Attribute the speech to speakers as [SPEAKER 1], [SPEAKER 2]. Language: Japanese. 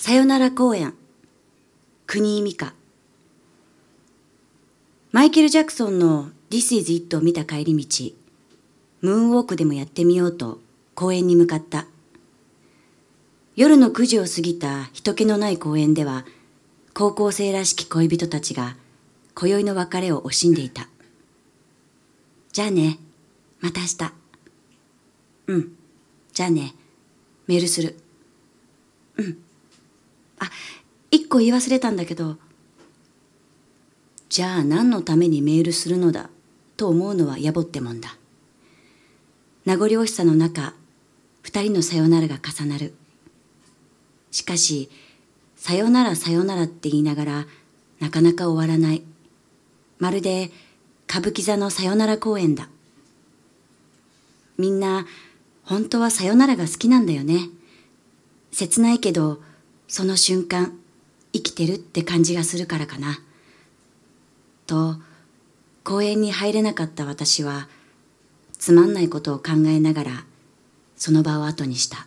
[SPEAKER 1] さよなら公演、国井美香。マイケル・ジャクソンの This is It を見た帰り道、ムーンウォークでもやってみようと公園に向かった。夜の9時を過ぎた人気のない公園では、高校生らしき恋人たちが今宵の別れを惜しんでいた。じゃあね、また明日。うん、じゃあね、メールする。うん。一個言い忘れたんだけど、じゃあ何のためにメールするのだと思うのは野暮ってもんだ。名残惜しさの中、二人のさよならが重なる。しかし、さよならさよならって言いながら、なかなか終わらない。まるで、歌舞伎座のさよなら公演だ。みんな、本当はさよならが好きなんだよね。切ないけど、その瞬間、生きてるって感じがするからかな。と、公園に入れなかった私は、つまんないことを考えながら、その場を後にした。